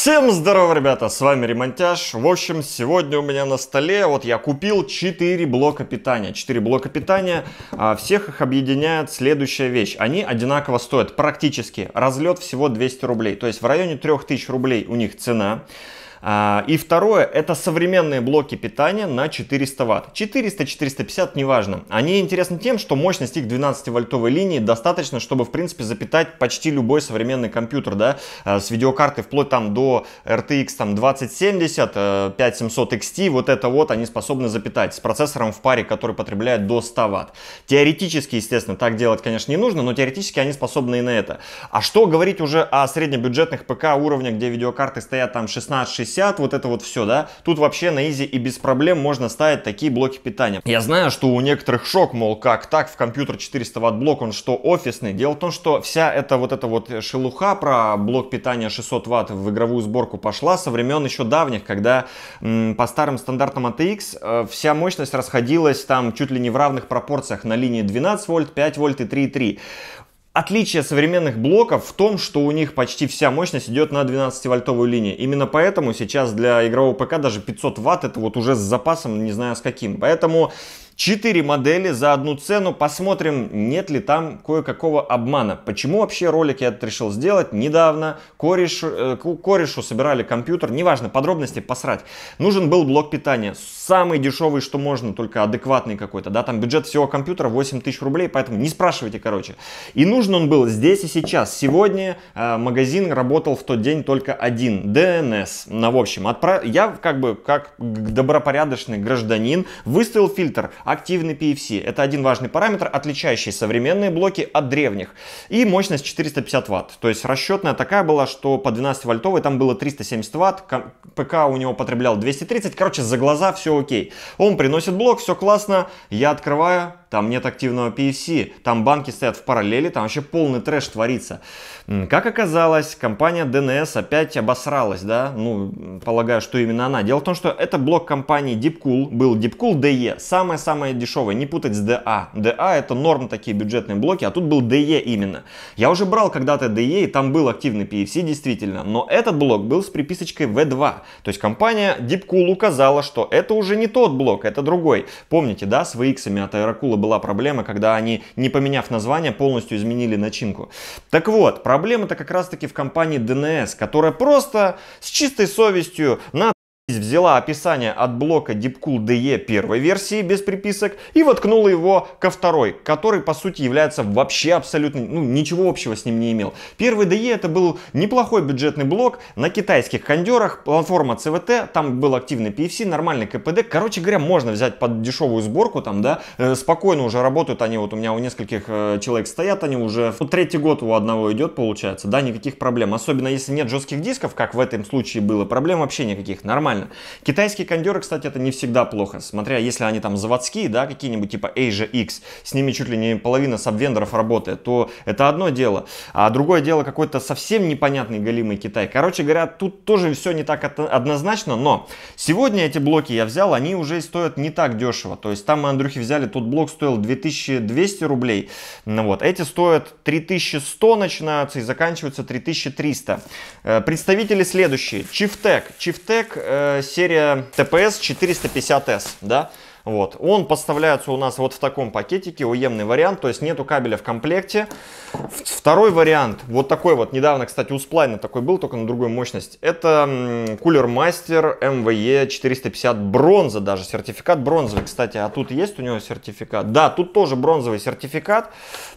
Всем здорово, ребята, с вами Ремонтяж. В общем, сегодня у меня на столе, вот я купил 4 блока питания. 4 блока питания, а, всех их объединяет следующая вещь. Они одинаково стоят, практически. Разлет всего 200 рублей, то есть в районе 3000 рублей у них цена. А, и второе, это современные блоки питания на 400 Вт. 400-450, неважно. Они интересны тем, что мощность их 12-вольтовой линии достаточно, чтобы, в принципе, запитать почти любой современный компьютер, да, а, с видеокарты вплоть там до RTX там 2070, 5700 XT, вот это вот они способны запитать с процессором в паре, который потребляет до 100 Вт. Теоретически, естественно, так делать, конечно, не нужно, но теоретически они способны и на это. А что говорить уже о среднебюджетных ПК уровня, где видеокарты стоят там 16 60 360, вот это вот все, да. Тут вообще на изи и без проблем можно ставить такие блоки питания. Я знаю, что у некоторых шок, мол, как так, в компьютер 400 ватт блок, он что, офисный? Дело в том, что вся эта вот эта вот шелуха про блок питания 600 ватт в игровую сборку пошла со времен еще давних, когда по старым стандартам ATX э, вся мощность расходилась там чуть ли не в равных пропорциях на линии 12 вольт, 5 вольт и 3,3. Отличие современных блоков в том, что у них почти вся мощность идет на 12-вольтовую линию. Именно поэтому сейчас для игрового ПК даже 500 ватт это вот уже с запасом, не знаю с каким. Поэтому 4 модели за одну цену. Посмотрим, нет ли там кое-какого обмана. Почему вообще ролик я это решил сделать? Недавно корешу, э, корешу собирали компьютер. Неважно, подробности посрать. Нужен был блок питания. Самый дешевый, что можно, только адекватный какой-то. Да, там бюджет всего компьютера 8 тысяч рублей, поэтому не спрашивайте, короче. И нужен он был здесь и сейчас. Сегодня э, магазин работал в тот день только один. ДНС. Ну, в общем, отправ... я как бы как добропорядочный гражданин выставил фильтр активный PFC. Это один важный параметр, отличающий современные блоки от древних. И мощность 450 ватт. То есть расчетная такая была, что по 12 вольтовой там было 370 ватт. ПК у него потреблял 230. Короче, за глаза все окей. Он приносит блок, все классно. Я открываю, там нет активного PFC, там банки стоят в параллели, там вообще полный трэш творится. Как оказалось, компания DNS опять обосралась, да, ну, полагаю, что именно она. Дело в том, что это блок компании DeepCool, был DeepCool DE, самая-самая дешевая. не путать с DA. DA это норм такие бюджетные блоки, а тут был DE именно. Я уже брал когда-то DE, и там был активный PFC действительно, но этот блок был с приписочкой V2. То есть компания DeepCool указала, что это уже не тот блок, это другой. Помните, да, с VX от Aerocool была проблема, когда они, не поменяв название, полностью изменили начинку. Так вот, проблема-то как раз-таки в компании DNS, которая просто с чистой совестью на взяла описание от блока DeepCool DE первой версии без приписок и воткнула его ко второй, который по сути является вообще абсолютно, ну ничего общего с ним не имел. Первый DE это был неплохой бюджетный блок на китайских кондерах, платформа CVT, там был активный PFC, нормальный КПД, короче говоря, можно взять под дешевую сборку там, да, э, спокойно уже работают они, вот у меня у нескольких э, человек стоят, они уже ну, третий год у одного идет получается, да, никаких проблем, особенно если нет жестких дисков, как в этом случае было, проблем вообще никаких, нормально нормально. Китайские кондеры, кстати, это не всегда плохо. Смотря, если они там заводские, да, какие-нибудь типа Asia X, с ними чуть ли не половина сабвендоров работает, то это одно дело. А другое дело какой-то совсем непонятный голимый Китай. Короче говоря, тут тоже все не так однозначно, но сегодня эти блоки я взял, они уже стоят не так дешево. То есть там мы, Андрюхи, взяли, тот блок стоил 2200 рублей. Ну вот, эти стоят 3100 начинаются и заканчиваются 3300. Э, представители следующие. Чифтек. Чифтек э, Э, серия TPS 450S, да? Вот. Он поставляется у нас вот в таком пакетике, уемный вариант, то есть нету кабеля в комплекте. Второй вариант, вот такой вот, недавно, кстати, у Сплайна такой был, только на другую мощность, это Cooler Master MVE 450 бронза даже, сертификат бронзовый, кстати, а тут есть у него сертификат? Да, тут тоже бронзовый сертификат,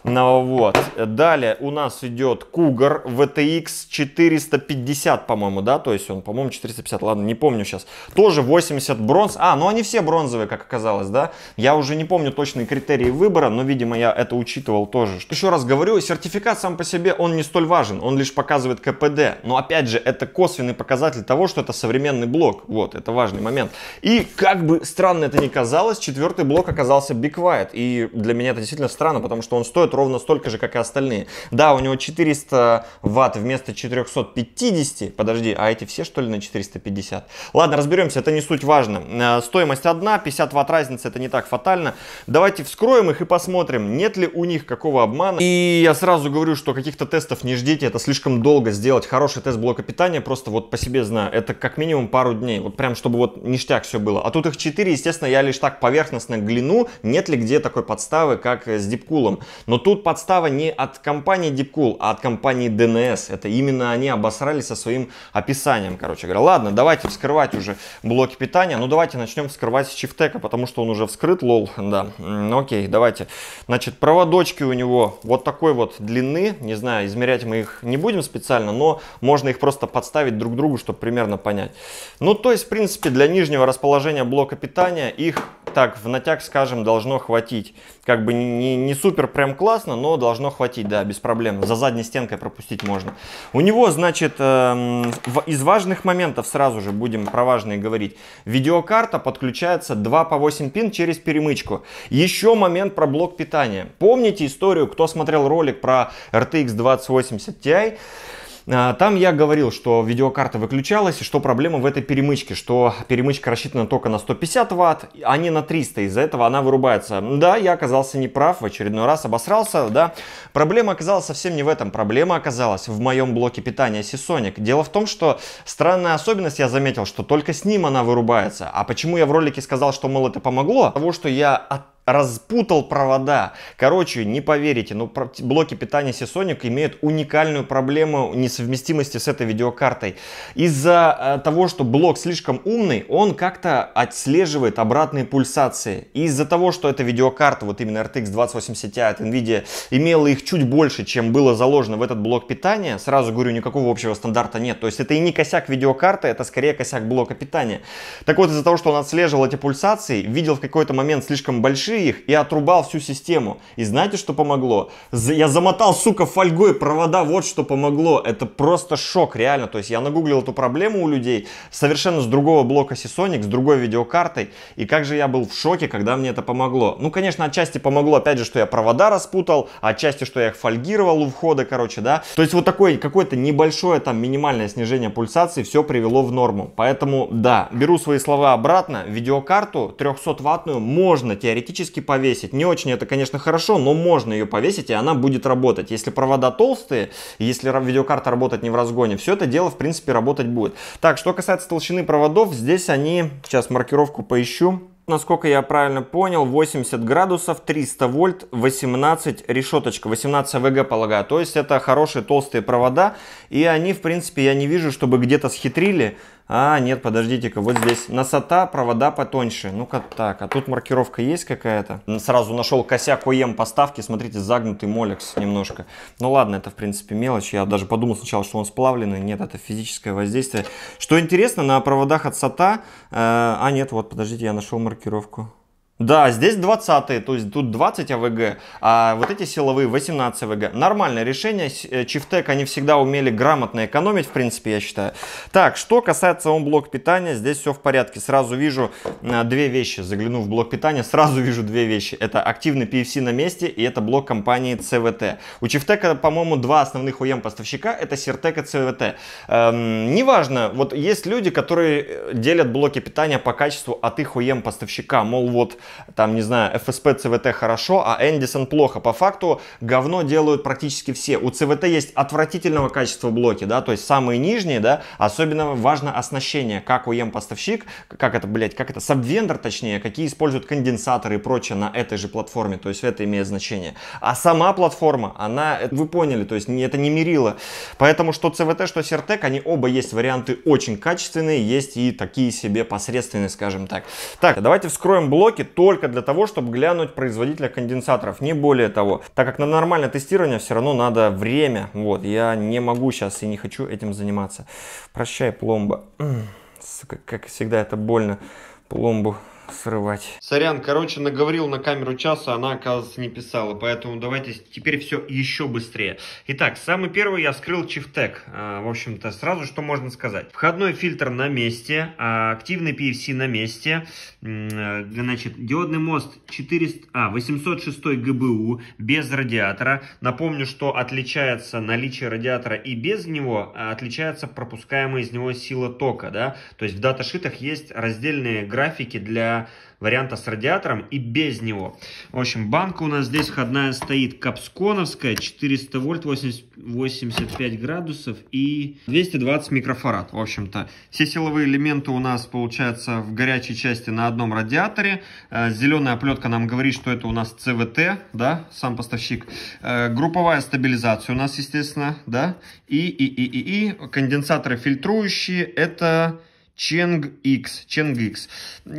ну, вот. Далее у нас идет Cougar VTX 450, по-моему, да, то есть он, по-моему, 450, ладно, не помню сейчас, тоже 80 бронз, а, ну они все бронзовые, как оказалось, да. Я уже не помню точные критерии выбора, но, видимо, я это учитывал тоже. Еще раз говорю, сертификат сам по себе, он не столь важен, он лишь показывает КПД. Но, опять же, это косвенный показатель того, что это современный блок. Вот, это важный момент. И, как бы странно это ни казалось, четвертый блок оказался Be Quiet. И для меня это действительно странно, потому что он стоит ровно столько же, как и остальные. Да, у него 400 ватт вместо 450. Подожди, а эти все, что ли, на 450? Ладно, разберемся, это не суть важно. Э, стоимость одна, 50 ватт ватт разница, это не так фатально. Давайте вскроем их и посмотрим, нет ли у них какого обмана. И я сразу говорю, что каких-то тестов не ждите, это слишком долго сделать. Хороший тест блока питания, просто вот по себе знаю, это как минимум пару дней, вот прям чтобы вот ништяк все было. А тут их 4, естественно, я лишь так поверхностно гляну, нет ли где такой подставы, как с дипкулом. Но тут подстава не от компании Deepcool, а от компании DNS. Это именно они обосрались со своим описанием, короче говоря. Ладно, давайте вскрывать уже блоки питания. Ну, давайте начнем вскрывать с чифтека, потому потому что он уже вскрыт, лол, да. Ну окей, давайте. Значит, проводочки у него вот такой вот длины, не знаю, измерять мы их не будем специально, но можно их просто подставить друг к другу, чтобы примерно понять. Ну, то есть, в принципе, для нижнего расположения блока питания их так в натяг, скажем, должно хватить. Как бы не, не супер прям классно, но должно хватить, да, без проблем. За задней стенкой пропустить можно. У него, значит, эм, из важных моментов сразу же будем про важные говорить. Видеокарта подключается 2 по 8 пин через перемычку. Еще момент про блок питания. Помните историю, кто смотрел ролик про RTX 2080 Ti? А, там я говорил, что видеокарта выключалась, и что проблема в этой перемычке, что перемычка рассчитана только на 150 ватт, а не на 300, из-за этого она вырубается. Да, я оказался неправ, в очередной раз обосрался, да. Проблема оказалась совсем не в этом, проблема оказалась в моем блоке питания Seasonic. Дело в том, что странная особенность, я заметил, что только с ним она вырубается. А почему я в ролике сказал, что, мол, это помогло? Того, что я от распутал провода. Короче, не поверите, но ну, блоки питания Seasonic имеют уникальную проблему несовместимости с этой видеокартой. Из-за э, того, что блок слишком умный, он как-то отслеживает обратные пульсации. И из-за того, что эта видеокарта, вот именно RTX 2080 Ti от NVIDIA, имела их чуть больше, чем было заложено в этот блок питания, сразу говорю, никакого общего стандарта нет. То есть это и не косяк видеокарты, это скорее косяк блока питания. Так вот, из-за того, что он отслеживал эти пульсации, видел в какой-то момент слишком большие, дыши их и отрубал всю систему. И знаете, что помогло? Я замотал, сука, фольгой провода, вот что помогло. Это просто шок, реально. То есть я нагуглил эту проблему у людей совершенно с другого блока Seasonic, с другой видеокартой. И как же я был в шоке, когда мне это помогло. Ну, конечно, отчасти помогло, опять же, что я провода распутал, отчасти, что я их фольгировал у входа, короче, да. То есть вот такое какое-то небольшое там минимальное снижение пульсации все привело в норму. Поэтому, да, беру свои слова обратно. Видеокарту 300-ваттную можно теоретически теоретически повесить. Не очень это, конечно, хорошо, но можно ее повесить, и она будет работать. Если провода толстые, если видеокарта работать не в разгоне, все это дело, в принципе, работать будет. Так, что касается толщины проводов, здесь они... Сейчас маркировку поищу. Насколько я правильно понял, 80 градусов, 300 вольт, 18 решеточка, 18 ВГ полагаю. То есть это хорошие толстые провода, и они, в принципе, я не вижу, чтобы где-то схитрили. А, нет, подождите-ка, вот здесь носота, провода потоньше. Ну-ка так, а тут маркировка есть какая-то? Сразу нашел косяк ОЕМ поставки, смотрите, загнутый молекс немножко. Ну ладно, это в принципе мелочь, я даже подумал сначала, что он сплавленный, нет, это физическое воздействие. Что интересно, на проводах от SATA, э, а нет, вот, подождите, я нашел маркировку. Да, здесь 20 то есть тут 20 АВГ, а вот эти силовые 18 АВГ. Нормальное решение, э, Чифтек они всегда умели грамотно экономить, в принципе, я считаю. Так, что касается он блок питания, здесь все в порядке. Сразу вижу э, две вещи, загляну в блок питания, сразу вижу две вещи. Это активный PFC на месте и это блок компании CVT. У Чифтека, по-моему, два основных уем поставщика, это Сиртек и CVT. Эм, неважно, вот есть люди, которые э, делят блоки питания по качеству от их уем поставщика, мол, вот там, не знаю, ФСП ЦВТ хорошо, а Эндисон плохо. По факту говно делают практически все. У ЦВТ есть отвратительного качества блоки, да, то есть самые нижние, да, особенно важно оснащение, как уем поставщик, как это, блядь, как это, сабвендор точнее, какие используют конденсаторы и прочее на этой же платформе, то есть это имеет значение. А сама платформа, она, вы поняли, то есть это не мерило. Поэтому что ЦВТ, что Сертек, они оба есть варианты очень качественные, есть и такие себе посредственные, скажем так. Так, давайте вскроем блоки, только для того, чтобы глянуть производителя конденсаторов, не более того. Так как на нормальное тестирование все равно надо время. Вот, я не могу сейчас и не хочу этим заниматься. Прощай, пломба. Сука, как всегда, это больно пломбу срывать. Сорян, короче, наговорил на камеру часа, она, оказывается, не писала. Поэтому давайте теперь все еще быстрее. Итак, самый первый я скрыл чифтек. А, в общем-то, сразу что можно сказать. Входной фильтр на месте, а, активный PFC на месте. Э, значит, диодный мост 400, а, 806 ГБУ без радиатора. Напомню, что отличается наличие радиатора и без него, а отличается пропускаемая из него сила тока. Да? То есть в даташитах есть раздельные графики для варианта с радиатором и без него. В общем, банка у нас здесь входная стоит капсконовская, 400 вольт, 85 градусов и 220 микрофарад. В общем-то, все силовые элементы у нас, получается, в горячей части на одном радиаторе. Э, зеленая оплетка нам говорит, что это у нас ЦВТ, да, сам поставщик. Э, групповая стабилизация у нас, естественно, да, и, и, и, и, и конденсаторы фильтрующие, это... Ченг X, Ченг X.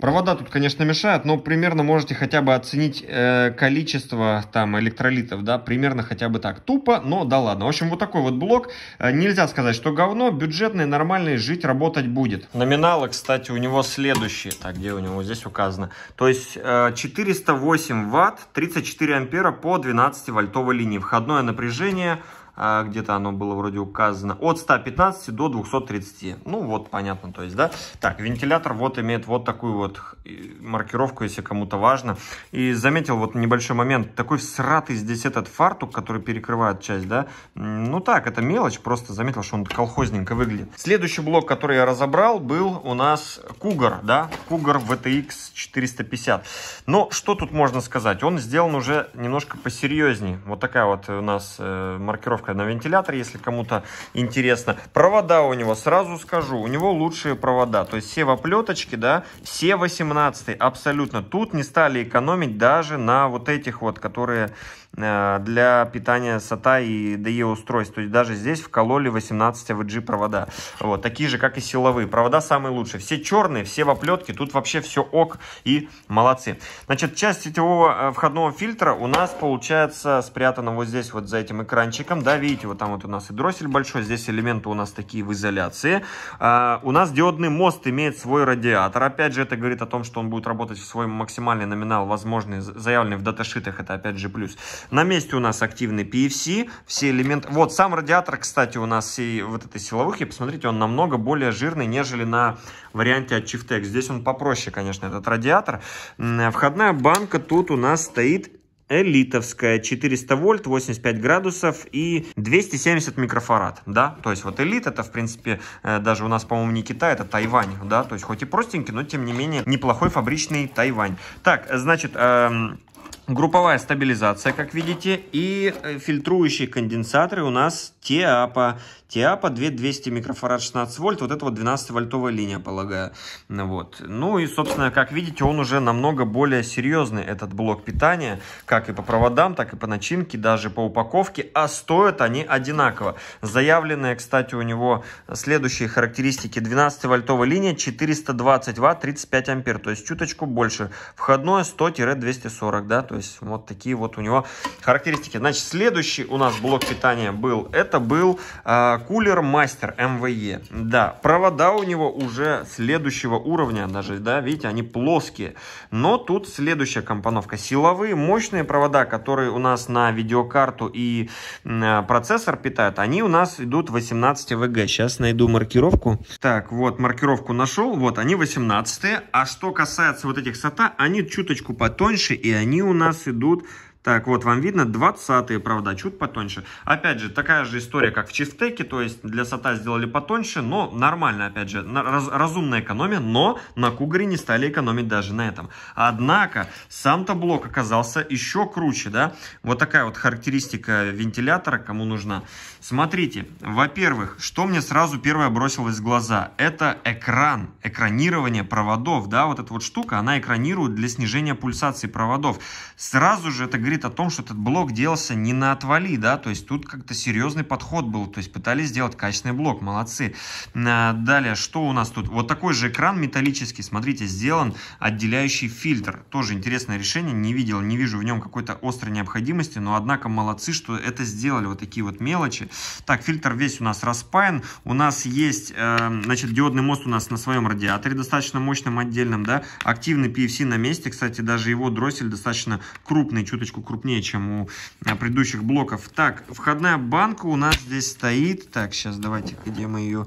Провода тут, конечно, мешают, но примерно можете хотя бы оценить э, количество там электролитов, да, примерно хотя бы так. Тупо, но да ладно. В общем, вот такой вот блок. Э, нельзя сказать, что говно, бюджетный, нормальный, жить, работать будет. Номиналы, кстати, у него следующие. Так, где у него? Здесь указано. То есть э, 408 ватт, 34 ампера по 12 вольтовой линии. Входное напряжение а где-то оно было вроде указано, от 115 до 230. Ну вот, понятно, то есть, да. Так, вентилятор вот имеет вот такую вот э, маркировку, если кому-то важно. И заметил вот небольшой момент, такой всратый здесь этот фартук, который перекрывает часть, да. Ну так, это мелочь, просто заметил, что он колхозненько выглядит. Следующий блок, который я разобрал, был у нас Кугар, да, Кугар VTX 450. Но что тут можно сказать? Он сделан уже немножко посерьезнее. Вот такая вот у нас э, маркировка установка на вентилятор, если кому-то интересно. Провода у него, сразу скажу, у него лучшие провода. То есть все воплеточки, да, все 18 абсолютно. Тут не стали экономить даже на вот этих вот, которые Э, для питания SATA и DE устройств. То есть даже здесь вкололи 18 AVG провода. Вот, такие же, как и силовые. Провода самые лучшие. Все черные, все в оплетке. Тут вообще все ок и молодцы. Значит, часть сетевого э, входного фильтра у нас получается спрятана вот здесь вот за этим экранчиком. Да, видите, вот там вот у нас и дроссель большой. Здесь элементы у нас такие в изоляции. А, у нас диодный мост имеет свой радиатор. Опять же, это говорит о том, что он будет работать в свой максимальный номинал, возможный, заявленный в даташитах. Это опять же плюс. На месте у нас активный PFC, все элементы... Вот сам радиатор, кстати, у нас и вот этой силовухи, посмотрите, он намного более жирный, нежели на варианте от Chiftex. Здесь он попроще, конечно, этот радиатор. Входная банка тут у нас стоит элитовская 400 вольт 85 градусов и 270 микрофарад да то есть вот элит это в принципе э, даже у нас по-моему не Китай это Тайвань да то есть хоть и простенький но тем не менее неплохой фабричный Тайвань так значит эм групповая стабилизация, как видите, и э, фильтрующие конденсаторы у нас Тиапа. Тиапа 2200 микрофарад 16 вольт, вот это вот 12-вольтовая линия, полагаю. Вот. Ну и, собственно, как видите, он уже намного более серьезный, этот блок питания, как и по проводам, так и по начинке, даже по упаковке, а стоят они одинаково. Заявленные, кстати, у него следующие характеристики. 12-вольтовая линия, 420 ватт, 35 ампер, то есть чуточку больше. Входное 100-240, да, то то есть вот такие вот у него характеристики. Значит, следующий у нас блок питания был. Это был э, кулер Master MVE. Да, провода у него уже следующего уровня даже, да, видите, они плоские. Но тут следующая компоновка. Силовые мощные провода, которые у нас на видеокарту и э, процессор питают, они у нас идут 18 ВГ. Сейчас найду маркировку. Так, вот маркировку нашел. Вот они 18. А что касается вот этих SATA, они чуточку потоньше и они у нас нас идут так, вот вам видно, 20 правда, чуть потоньше. Опять же, такая же история, как в чифтеке, то есть для сота сделали потоньше, но нормально, опять же, раз, разумная экономия, но на кугаре не стали экономить даже на этом. Однако, сам-то блок оказался еще круче, да? Вот такая вот характеристика вентилятора, кому нужна. Смотрите, во-первых, что мне сразу первое бросилось в глаза? Это экран, экранирование проводов, да, вот эта вот штука, она экранирует для снижения пульсации проводов. Сразу же это говорит говорит о том, что этот блок делался не на отвали, да, то есть тут как-то серьезный подход был, то есть пытались сделать качественный блок, молодцы. А, далее, что у нас тут? Вот такой же экран металлический, смотрите, сделан отделяющий фильтр, тоже интересное решение, не видел, не вижу в нем какой-то острой необходимости, но однако молодцы, что это сделали, вот такие вот мелочи. Так, фильтр весь у нас распаян, у нас есть, э, значит, диодный мост у нас на своем радиаторе достаточно мощным отдельным, да, активный PFC на месте, кстати, даже его дроссель достаточно крупный, чуточку крупнее, чем у э, предыдущих блоков. Так, входная банка у нас здесь стоит. Так, сейчас давайте, где мы ее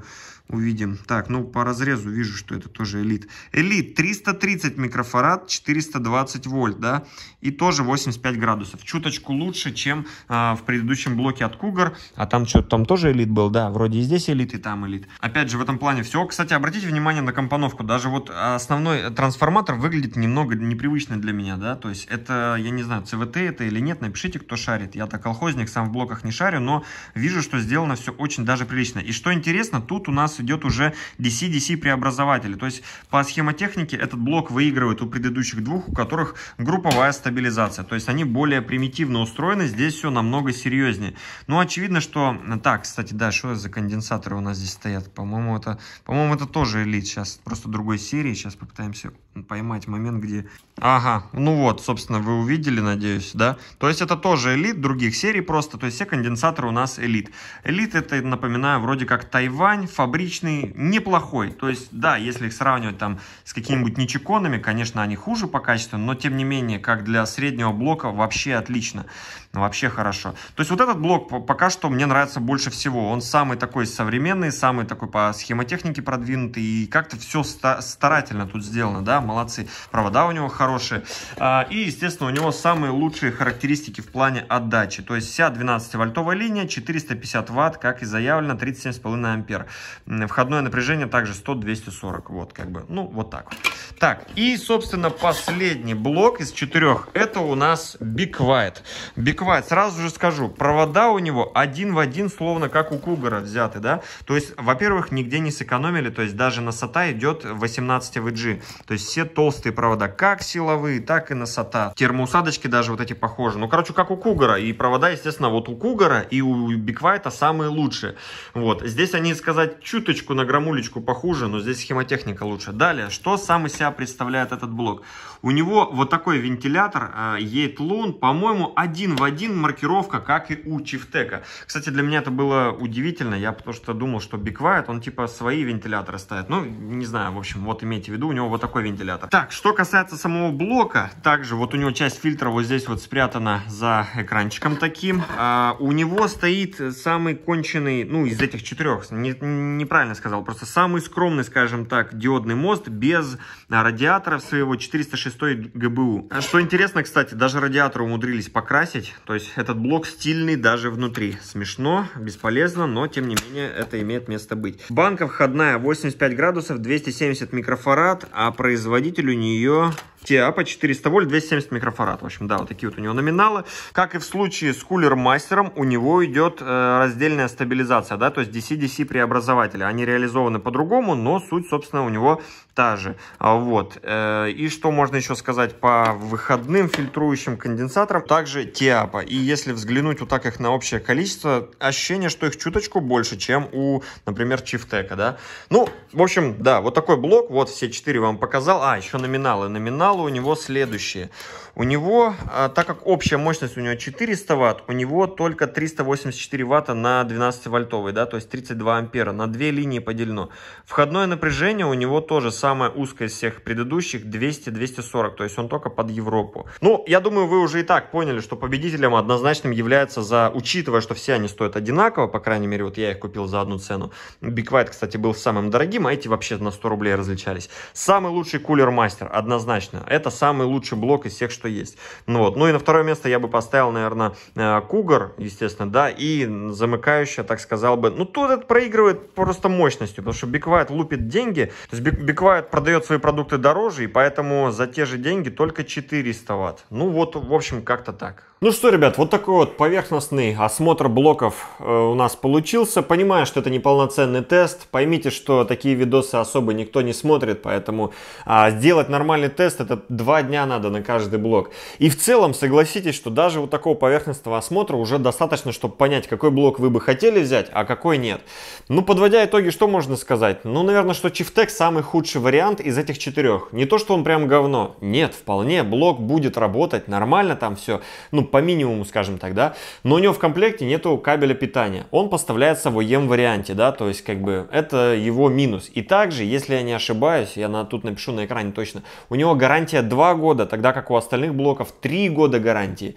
увидим. Так, ну по разрезу вижу, что это тоже элит. Элит 330 микрофарад, 420 вольт, да, и тоже 85 градусов. Чуточку лучше, чем э, в предыдущем блоке от Cougar, а там что, там тоже элит был, да, вроде и здесь элит, и там элит. Опять же, в этом плане все. Кстати, обратите внимание на компоновку, даже вот основной трансформатор выглядит немного непривычно для меня, да, то есть это, я не знаю, ЦВТ это или нет, напишите, кто шарит. Я-то колхозник, сам в блоках не шарю, но вижу, что сделано все очень даже прилично. И что интересно, тут у нас идет уже DC-DC преобразователи. То есть по схемотехнике этот блок выигрывает у предыдущих двух, у которых групповая стабилизация. То есть они более примитивно устроены, здесь все намного серьезнее. Ну, очевидно, что... Так, кстати, да, что за конденсаторы у нас здесь стоят? По-моему, это, по-моему, это тоже элит сейчас, просто другой серии. Сейчас попытаемся поймать момент, где... Ага, ну вот, собственно, вы увидели, надеюсь, да? То есть это тоже элит других серий просто, то есть все конденсаторы у нас элит. Элит это, напоминаю, вроде как Тайвань, Фабри приличный, неплохой. То есть, да, если их сравнивать там с какими-нибудь ничеконами, конечно, они хуже по качеству, но тем не менее, как для среднего блока, вообще отлично. Ну, вообще хорошо. То есть вот этот блок пока что мне нравится больше всего. Он самый такой современный, самый такой по схемотехнике продвинутый. И как-то все старательно тут сделано, да, молодцы. Провода у него хорошие. А, и, естественно, у него самые лучшие характеристики в плане отдачи. То есть вся 12-вольтовая линия, 450 ватт, как и заявлено, 37,5 ампер. Входное напряжение также 100-240. Вот как бы, ну вот так вот. Так, и, собственно, последний блок из четырех. Это у нас Big White. Big хватит, сразу же скажу, провода у него один в один, словно как у Кугара взяты, да, то есть, во-первых, нигде не сэкономили, то есть даже на SATA идет 18 VG, то есть все толстые провода, как силовые, так и на SATA, термоусадочки даже вот эти похожи, ну, короче, как у Кугара, и провода, естественно, вот у Кугара и у Биквайта самые лучшие, вот, здесь они, сказать, чуточку на грамулечку похуже, но здесь схемотехника лучше. Далее, что сам из себя представляет этот блок? У него вот такой вентилятор Yeatlon, э, по-моему, один в один маркировка, как и у Чифтека. Кстати, для меня это было удивительно, я потому что думал, что Be он типа свои вентиляторы ставит. Ну, не знаю, в общем, вот имейте в виду, у него вот такой вентилятор. Так, что касается самого блока, также вот у него часть фильтра вот здесь вот спрятана за экранчиком таким. А у него стоит самый конченый, ну, из этих четырех, не, неправильно сказал, просто самый скромный, скажем так, диодный мост без а, радиаторов своего 406 6 ГБУ. А что интересно, кстати, даже радиатор умудрились покрасить. То есть этот блок стильный даже внутри. Смешно, бесполезно, но тем не менее это имеет место быть. Банка входная 85 градусов, 270 микрофарад, а производитель у нее Тиапа 400 вольт, 270 микрофарад. В общем, да, вот такие вот у него номиналы. Как и в случае с кулер-мастером, у него идет э, раздельная стабилизация, да, то есть DC-DC преобразователи. Они реализованы по-другому, но суть, собственно, у него та же. А, вот. Э, и что можно еще сказать по выходным фильтрующим конденсаторам? Также Тиапа. И если взглянуть вот так их на общее количество, ощущение, что их чуточку больше, чем у, например, Чифтека, да. Ну, в общем, да, вот такой блок, вот все четыре вам показал. А, еще номиналы. Номинал канала у него следующее, У него, а, так как общая мощность у него 400 ватт, у него только 384 ватта на 12 вольтовый, да, то есть 32 ампера, на две линии поделено. Входное напряжение у него тоже самое узкое из всех предыдущих, 200-240, то есть он только под Европу. Ну, я думаю, вы уже и так поняли, что победителем однозначным является за, учитывая, что все они стоят одинаково, по крайней мере, вот я их купил за одну цену. Big White, кстати, был самым дорогим, а эти вообще на 100 рублей различались. Самый лучший кулер мастер, однозначно точно. Это самый лучший блок из всех, что есть. Ну, вот. ну и на второе место я бы поставил, наверное, э, Кугар, естественно, да, и замыкающая, так сказал бы, ну тут это проигрывает просто мощностью, потому что Биквайт лупит деньги, то есть Биквайт продает свои продукты дороже, и поэтому за те же деньги только 400 ватт. Ну вот, в общем, как-то так. Ну что, ребят, вот такой вот поверхностный осмотр блоков э, у нас получился. Понимаю, что это неполноценный тест. Поймите, что такие видосы особо никто не смотрит, поэтому э, сделать нормальный тест это это два дня надо на каждый блок. И в целом согласитесь, что даже вот такого поверхностного осмотра уже достаточно, чтобы понять, какой блок вы бы хотели взять, а какой нет. Ну, подводя итоги, что можно сказать? Ну, наверное, что Чифтек самый худший вариант из этих четырех. Не то, что он прям говно. Нет, вполне, блок будет работать, нормально там все. Ну, по минимуму, скажем так, да. Но у него в комплекте нету кабеля питания. Он поставляется в OEM варианте, да, то есть как бы это его минус. И также, если я не ошибаюсь, я на, тут напишу на экране точно, у него гарантия гарантия 2 года, тогда как у остальных блоков 3 года гарантии.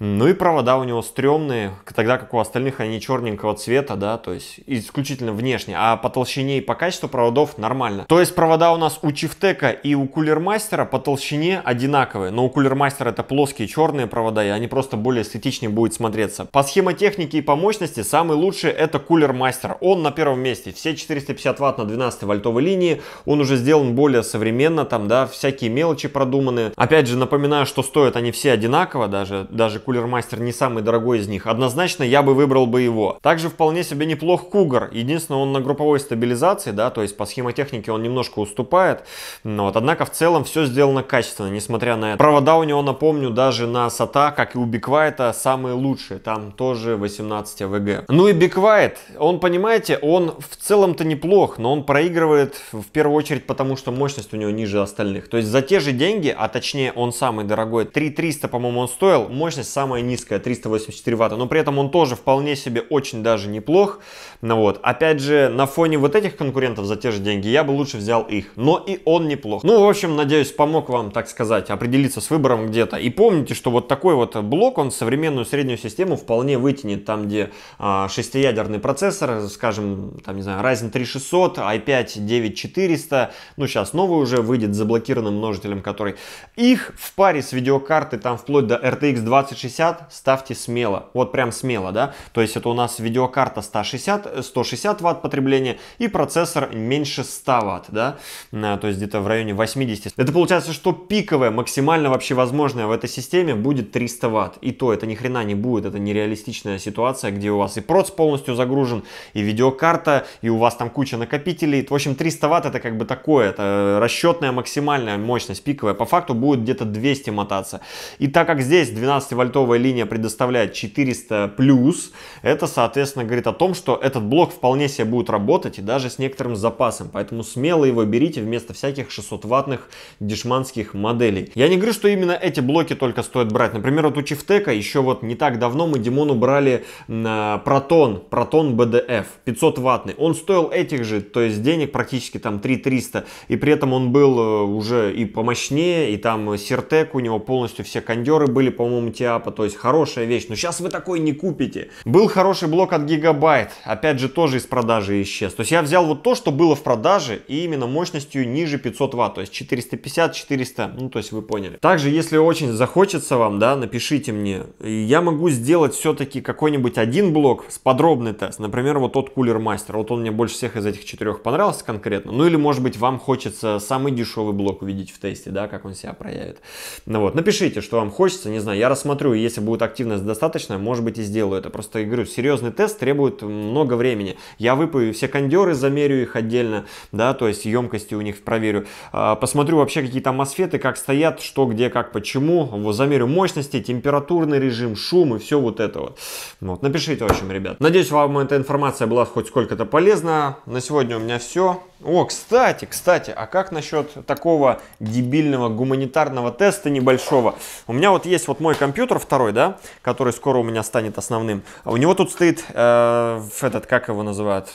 Ну и провода у него стрёмные, тогда как у остальных они черненького цвета, да, то есть исключительно внешне, а по толщине и по качеству проводов нормально. То есть провода у нас у Чифтека и у Кулермастера по толщине одинаковые, но у Кулермастера это плоские черные провода, и они просто более эстетичнее будет смотреться. По схемотехнике и по мощности самый лучший это Кулермастер, он на первом месте, все 450 ватт на 12 вольтовой линии, он уже сделан более современно, там, да, всякие мелочи, мелочи продуманы. Опять же, напоминаю, что стоят они все одинаково, даже, даже Cooler Master не самый дорогой из них. Однозначно я бы выбрал бы его. Также вполне себе неплох Cougar. Единственное, он на групповой стабилизации, да, то есть по схемотехнике он немножко уступает. Но вот, однако в целом все сделано качественно, несмотря на это. Провода у него, напомню, даже на SATA, как и у Биквайта, самые лучшие. Там тоже 18 АВГ. Ну и Биквайт, он, понимаете, он в целом-то неплох, но он проигрывает в первую очередь потому, что мощность у него ниже остальных. То есть за те же же деньги, а точнее он самый дорогой, 3300, по-моему, он стоил, мощность самая низкая, 384 ватта, но при этом он тоже вполне себе очень даже неплох, ну вот, опять же, на фоне вот этих конкурентов за те же деньги я бы лучше взял их, но и он неплох. Ну, в общем, надеюсь, помог вам, так сказать, определиться с выбором где-то, и помните, что вот такой вот блок, он современную среднюю систему вполне вытянет, там, где а, шестиядерный процессор, скажем, там, не знаю, Ryzen 3600, i5 9400, ну, сейчас новый уже выйдет с заблокированным множителем Radeon, который... Их в паре с видеокарты, там вплоть до RTX 2060, ставьте смело. Вот прям смело, да? То есть это у нас видеокарта 160, 160 ватт потребления и процессор меньше 100 ватт, да? Э, то есть где-то в районе 80. Это получается, что пиковая, максимально вообще возможная в этой системе будет 300 ватт. И то это ни хрена не будет, это нереалистичная ситуация, где у вас и проц полностью загружен, и видеокарта, и у вас там куча накопителей. В общем, 300 ватт это как бы такое, это э, расчетная максимальная мощность пиковая. По факту будет где-то 200 мотаться. И так как здесь 12-вольтовая линия предоставляет 400 плюс, это, соответственно, говорит о том, что этот блок вполне себе будет работать и даже с некоторым запасом. Поэтому смело его берите вместо всяких 600-ваттных дешманских моделей. Я не говорю, что именно эти блоки только стоит брать. Например, вот у Чифтека еще вот не так давно мы Димону брали э, Протон, Протон BDF 500 ваттный. Он стоил этих же, то есть денег практически там 3 300, и при этом он был э, уже и по мощности мощнее, и там э, Сертек, у него полностью все кондеры были, по-моему, Тиапа, то есть хорошая вещь, но сейчас вы такой не купите. Был хороший блок от Гигабайт, опять же, тоже из продажи исчез. То есть я взял вот то, что было в продаже, и именно мощностью ниже 500 ватт, то есть 450, 400, ну, то есть вы поняли. Также, если очень захочется вам, да, напишите мне, я могу сделать все-таки какой-нибудь один блок с подробный тест, например, вот тот Cooler Master, вот он мне больше всех из этих четырех понравился конкретно, ну, или, может быть, вам хочется самый дешевый блок увидеть в тесте тесте, да, как он себя проявит. Ну вот, напишите, что вам хочется, не знаю, я рассмотрю, если будет активность достаточная, может быть и сделаю это. Просто, я говорю, серьезный тест требует много времени. Я выпою все кондеры, замерю их отдельно, да, то есть емкости у них проверю. А, посмотрю вообще, какие там мосфеты, как стоят, что, где, как, почему. Вот, замерю мощности, температурный режим, шум и все вот это вот. Ну вот, напишите, в общем, ребят. Надеюсь, вам эта информация была хоть сколько-то полезна. На сегодня у меня все. О, кстати, кстати, а как насчет такого дебильного гуманитарного теста небольшого? У меня вот есть вот мой компьютер второй, да, который скоро у меня станет основным. А у него тут стоит э, этот, как его называют,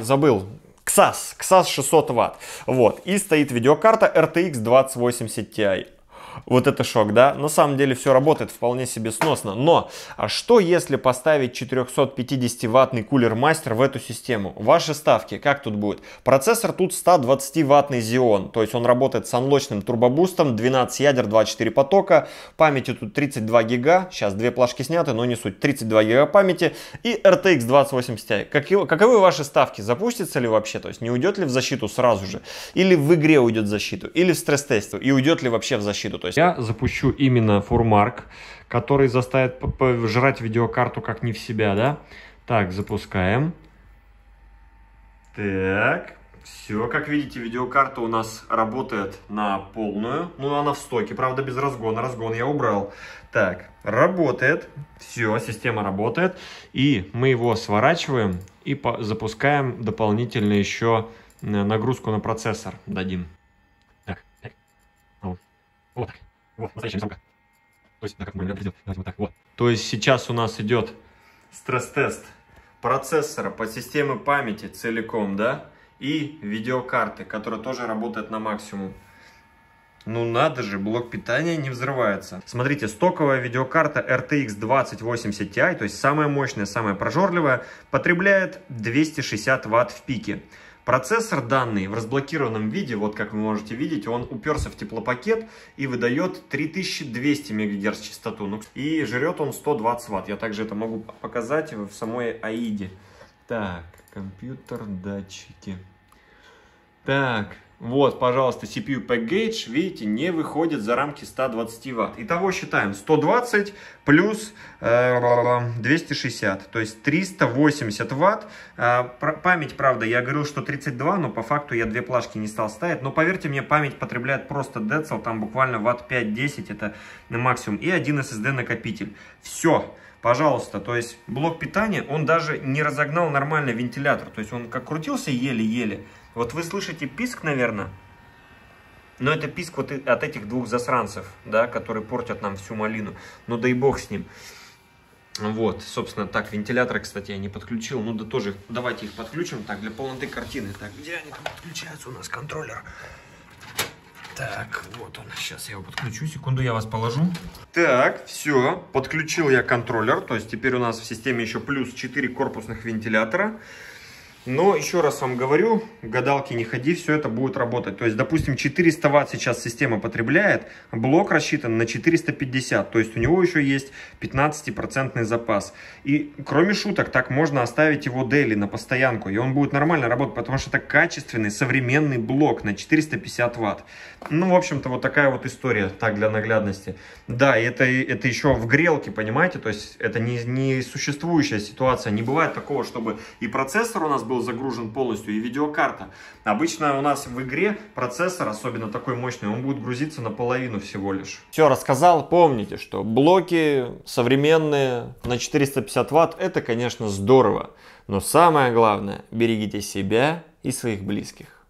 забыл, ксас, ксас 600 Вт. Вот, и стоит видеокарта RTX 2080 Ti вот это шок, да? На самом деле все работает вполне себе сносно. Но а что если поставить 450-ваттный кулер мастер в эту систему? Ваши ставки, как тут будет? Процессор тут 120-ваттный Xeon, то есть он работает с анлочным турбобустом, 12 ядер, 24 потока, памяти тут 32 гига, сейчас две плашки сняты, но не суть, 32 гига памяти и RTX 2080 Ti. Какие, каковы ваши ставки? Запустится ли вообще? То есть не уйдет ли в защиту сразу же? Или в игре уйдет в защиту? Или в стресс-тесте? И уйдет ли вообще в защиту? То есть я запущу именно фурмарк, который заставит жрать видеокарту как не в себя, да? Так, запускаем. Так, все, как видите, видеокарта у нас работает на полную. Ну, она в стоке, правда, без разгона. Разгон я убрал. Так, работает. Все, система работает. И мы его сворачиваем и запускаем дополнительно еще э, нагрузку на процессор дадим. Вот так. Вот, настоящая мясорубка. То есть, да, как мы говорили, сделать, давайте вот так, вот. То есть сейчас у нас идет стресс-тест процессора по системе памяти целиком, да, и видеокарты, которая тоже работает на максимум. Ну надо же, блок питания не взрывается. Смотрите, стоковая видеокарта RTX 2080 Ti, то есть самая мощная, самая прожорливая, потребляет 260 Вт в пике. Процессор данный в разблокированном виде, вот как вы можете видеть, он уперся в теплопакет и выдает 3200 МГц частоту. Ну, и жрет он 120 Вт. Я также это могу показать в самой АИДе. Так, компьютер, датчики. Так, вот, пожалуйста, CPU Pack Gauge, видите, не выходит за рамки 120 Вт. Итого считаем 120 плюс э, 260, то есть 380 Вт. Э, память, правда, я говорил, что 32, но по факту я две плашки не стал ставить. Но поверьте мне, память потребляет просто децл, там буквально ватт 5-10, это на максимум. И один SSD-накопитель. Все пожалуйста. То есть блок питания, он даже не разогнал нормально вентилятор. То есть он как крутился еле-еле, вот вы слышите писк, наверное, но это писк вот от этих двух засранцев, да, которые портят нам всю малину. Ну да и бог с ним. Вот, собственно, так, вентиляторы, кстати, я не подключил. Ну да тоже, давайте их подключим, так, для полноты картины. Так, где они там подключаются у нас, контроллер? Так, вот он, сейчас я его подключу, секунду, я вас положу. Так, все, подключил я контроллер, то есть теперь у нас в системе еще плюс 4 корпусных вентилятора. Но еще раз вам говорю, гадалки не ходи, все это будет работать. То есть, допустим, 400 ватт сейчас система потребляет, блок рассчитан на 450, то есть у него еще есть 15% запас. И кроме шуток, так можно оставить его дели на постоянку, и он будет нормально работать, потому что это качественный, современный блок на 450 ватт. Ну, в общем-то, вот такая вот история, так, для наглядности. Да, и это, это еще в грелке, понимаете, то есть это не, не существующая ситуация, не бывает такого, чтобы и процессор у нас был был загружен полностью, и видеокарта. Обычно у нас в игре процессор, особенно такой мощный, он будет грузиться наполовину всего лишь. Все рассказал. Помните, что блоки современные на 450 ватт, это, конечно, здорово. Но самое главное, берегите себя и своих близких.